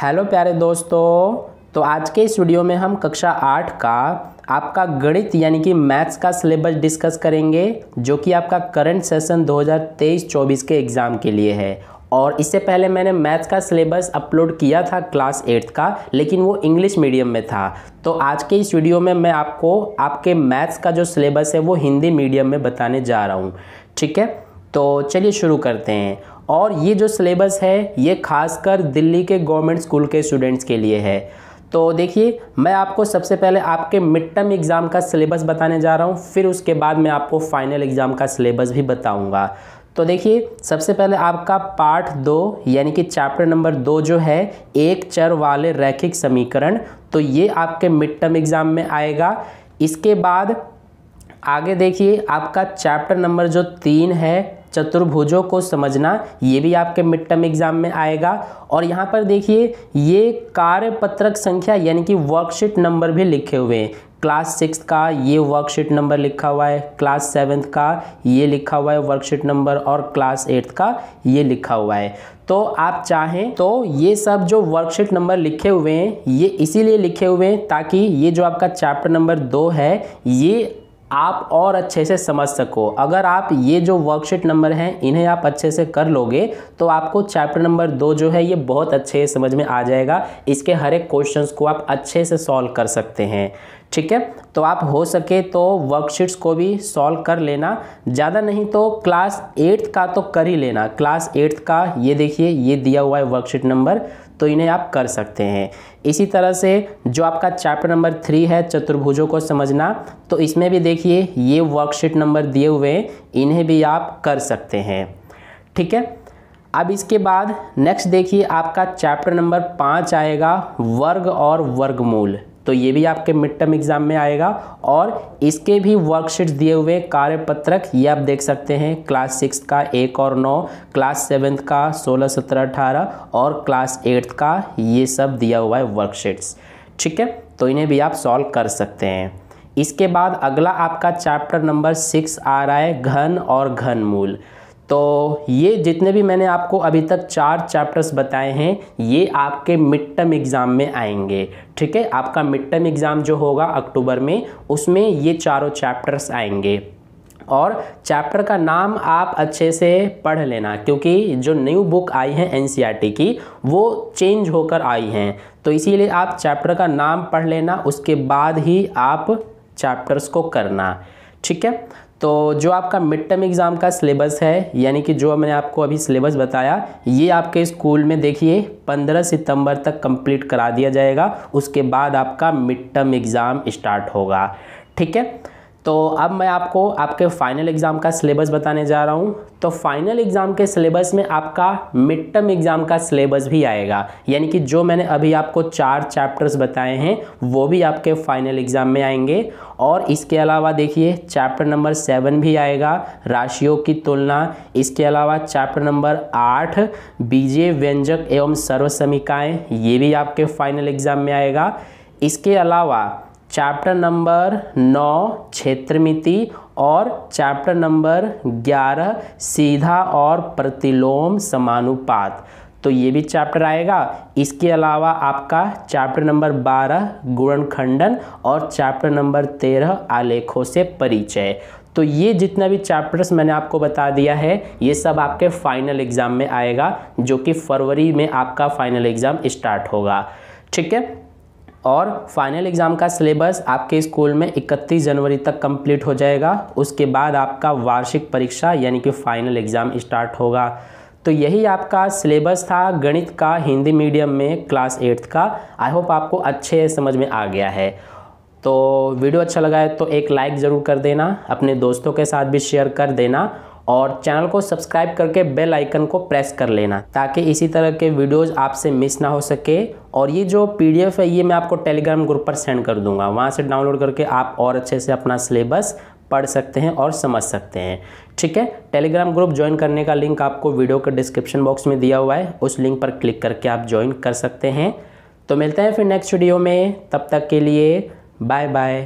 hello प्यारे दोस्तों तो आज के इस वीडियो में हम कक्षा आठ का आपका गणित यानी कि मैथ्स का सिलेबस डिस्कस करेंगे जो कि आपका करंट सेशन 2023-24 के एग्ज़ाम के लिए है और इससे पहले मैंने मैथ्स का सिलेबस अपलोड किया था क्लास एट्थ का लेकिन वो इंग्लिश मीडियम में था तो आज के इस वीडियो में मैं आपको आपके मैथ्स का जो सिलेबस है वो हिंदी मीडियम में बताने जा रहा हूँ ठीक है तो चलिए शुरू करते हैं और ये जो सिलेबस है ये खासकर दिल्ली के गवर्नमेंट स्कूल के स्टूडेंट्स के लिए है तो देखिए मैं आपको सबसे पहले आपके मिड टर्म एग्ज़ाम का सिलेबस बताने जा रहा हूँ फिर उसके बाद मैं आपको फाइनल एग्ज़ाम का सिलेबस भी बताऊँगा तो देखिए सबसे पहले आपका पार्ट दो यानी कि चैप्टर नंबर दो जो है एक चर वाले रैखिक समीकरण तो ये आपके मिड टर्म एग्ज़ाम में आएगा इसके बाद आगे देखिए आपका चैप्टर नंबर जो तीन है चतुर्भुजों को समझना ये भी आपके मिड टर्म एग्जाम में आएगा और यहाँ पर देखिए ये कार्यपत्रक संख्या यानी कि वर्कशीट नंबर भी लिखे हुए हैं क्लास सिक्स का ये वर्कशीट नंबर लिखा हुआ है क्लास सेवन्थ का ये लिखा हुआ है वर्कशीट नंबर और क्लास एट्थ का ये लिखा हुआ है तो आप चाहें तो ये सब जो वर्कशीट नंबर लिखे हुए हैं ये इसीलिए लिखे हुए हैं ताकि ये जो आपका चैप्टर नंबर दो है ये आप और अच्छे से समझ सको अगर आप ये जो वर्कशीट नंबर हैं इन्हें आप अच्छे से कर लोगे तो आपको चैप्टर नंबर दो जो है ये बहुत अच्छे से समझ में आ जाएगा इसके हर एक क्वेश्चंस को आप अच्छे से सॉल्व कर सकते हैं ठीक है तो आप हो सके तो वर्कशीट्स को भी सॉल्व कर लेना ज़्यादा नहीं तो क्लास एट्थ का तो कर ही लेना क्लास एट्थ का ये देखिए ये दिया हुआ है वर्कशीट नंबर तो इन्हें आप कर सकते हैं इसी तरह से जो आपका चैप्टर नंबर थ्री है चतुर्भुजों को समझना तो इसमें भी देखिए ये वर्कशीट नंबर दिए हुए हैं इन्हें भी आप कर सकते हैं ठीक है अब इसके बाद नेक्स्ट देखिए आपका चैप्टर नंबर पाँच आएगा वर्ग और वर्गमूल तो ये भी आपके मिड टर्म एग्जाम में आएगा और इसके भी वर्कशीट्स दिए हुए कार्यपत्रक ये आप देख सकते हैं क्लास सिक्स का एक और नौ क्लास सेवन्थ का सोलह सत्रह अठारह और क्लास एट्थ का ये सब दिया हुआ है वर्कशीट्स ठीक है तो इन्हें भी आप सॉल्व कर सकते हैं इसके बाद अगला आपका चैप्टर नंबर सिक्स आ रहा है घन और घन मूल तो ये जितने भी मैंने आपको अभी तक चार चैप्टर्स बताए हैं ये आपके मिड टर्म एग्ज़ाम में आएंगे ठीक है आपका मिड टर्म एग्ज़ाम जो होगा अक्टूबर में उसमें ये चारों चैप्टर्स आएंगे और चैप्टर का नाम आप अच्छे से पढ़ लेना क्योंकि जो न्यू बुक आई है एन e की वो चेंज होकर आई हैं तो इसीलिए आप चैप्टर का नाम पढ़ लेना उसके बाद ही आप चैप्टर्स को करना ठीक है तो जो आपका मिड टर्म एग्ज़ाम का सिलेबस है यानी कि जो मैंने आपको अभी सिलेबस बताया ये आपके स्कूल में देखिए 15 सितंबर तक कंप्लीट करा दिया जाएगा उसके बाद आपका मिड टर्म एग्ज़ाम स्टार्ट होगा ठीक है तो अब मैं आपको आपके फाइनल एग्ज़ाम का सिलेबस बताने जा रहा हूँ तो फाइनल एग्ज़ाम के सिलेबस में आपका मिड टर्म एग्ज़ाम का सिलेबस भी आएगा यानी कि जो मैंने अभी आपको चार चैप्टर्स बताए हैं वो भी आपके फाइनल एग्ज़ाम में आएंगे और इसके अलावा देखिए चैप्टर नंबर सेवन भी आएगा राशियों की तुलना इसके अलावा चैप्टर नंबर आठ बीजे व्यंजक एवं सर्वसमिकाएँ ये भी आपके फाइनल एग्ज़ाम में आएगा इसके अलावा चैप्टर नंबर नौ क्षेत्रमिति और चैप्टर नंबर ग्यारह सीधा और प्रतिलोम समानुपात तो ये भी चैप्टर आएगा इसके अलावा आपका चैप्टर नंबर 12 गुणन खंडन और चैप्टर नंबर 13 आलेखों से परिचय तो ये जितना भी चैप्टर्स मैंने आपको बता दिया है ये सब आपके फाइनल एग्ज़ाम में आएगा जो कि फरवरी में आपका फाइनल एग्ज़ाम स्टार्ट होगा ठीक है और फाइनल एग्ज़ाम का सिलेबस आपके स्कूल में 31 जनवरी तक कंप्लीट हो जाएगा उसके बाद आपका वार्षिक परीक्षा यानी कि फाइनल एग्ज़ाम स्टार्ट होगा तो यही आपका सिलेबस था गणित का हिंदी मीडियम में क्लास एट्थ का आई होप आपको अच्छे समझ में आ गया है तो वीडियो अच्छा लगा है तो एक लाइक ज़रूर कर देना अपने दोस्तों के साथ भी शेयर कर देना और चैनल को सब्सक्राइब करके बेल आइकन को प्रेस कर लेना ताकि इसी तरह के वीडियोज़ आपसे मिस ना हो सके और ये जो पीडीएफ है ये मैं आपको टेलीग्राम ग्रुप पर सेंड कर दूंगा वहाँ से डाउनलोड करके आप और अच्छे से अपना सिलेबस पढ़ सकते हैं और समझ सकते हैं ठीक है टेलीग्राम ग्रुप ज्वाइन करने का लिंक आपको वीडियो के डिस्क्रिप्शन बॉक्स में दिया हुआ है उस लिंक पर क्लिक करके आप ज्वाइन कर सकते हैं तो मिलते हैं फिर नेक्स्ट वीडियो में तब तक के लिए बाय बाय